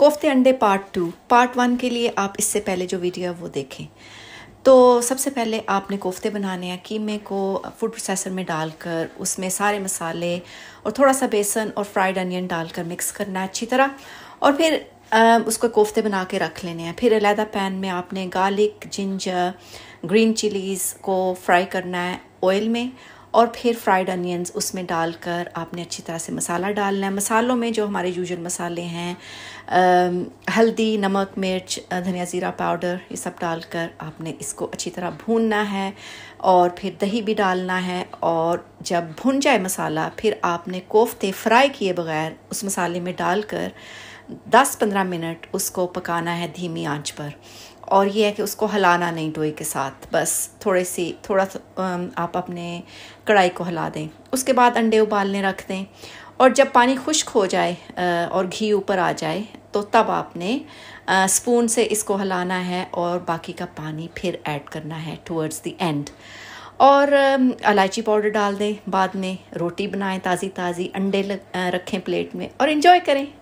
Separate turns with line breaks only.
कोफ्ते अंडे part two part one के लिए आप इससे पहले जो वीडियो है वो देखें तो सबसे पहले आपने कोफ्ते बनाने हैं कीमे को फूड प्रोसेसर में डालकर उसमें सारे मसाले और थोड़ा सा बेसन और फ्राइड अनियन डालकर मिक्स करना है अच्छी तरह और फिर आ, उसको कोफ्ते बना के रख लेने हैं फिर अलहदा पैन में आपने गार्लिक जिंजर ग्रीन चिलीज़ को फ्राई करना है ऑयल में और फिर फ्राइड अनियंस उसमें डालकर आपने अच्छी तरह से मसाला डालना है मसालों में जो हमारे यूजल मसाले हैं आ, हल्दी नमक मिर्च धनिया ज़ीरा पाउडर ये सब डालकर आपने इसको अच्छी तरह भूनना है और फिर दही भी डालना है और जब भुन जाए मसाला फिर आपने कोफ्ते फ्राई किए बगैर उस मसाले में डालकर 10-15 मिनट उसको पकाना है धीमी आंच पर और ये है कि उसको हलाना नहीं डोई के साथ बस थोड़े सी थोड़ा आप अपने कढ़ाई को हिला दें उसके बाद अंडे उबालने रख दें और जब पानी खुश्क हो जाए और घी ऊपर आ जाए तो तब आपने स्पून से इसको हलाना है और बाकी का पानी फिर ऐड करना है टुवर्ड्स द एंड और इलायची पाउडर डाल दें बाद में रोटी बनाएं ताज़ी ताज़ी अंडे रखें प्लेट में और इन्जॉय करें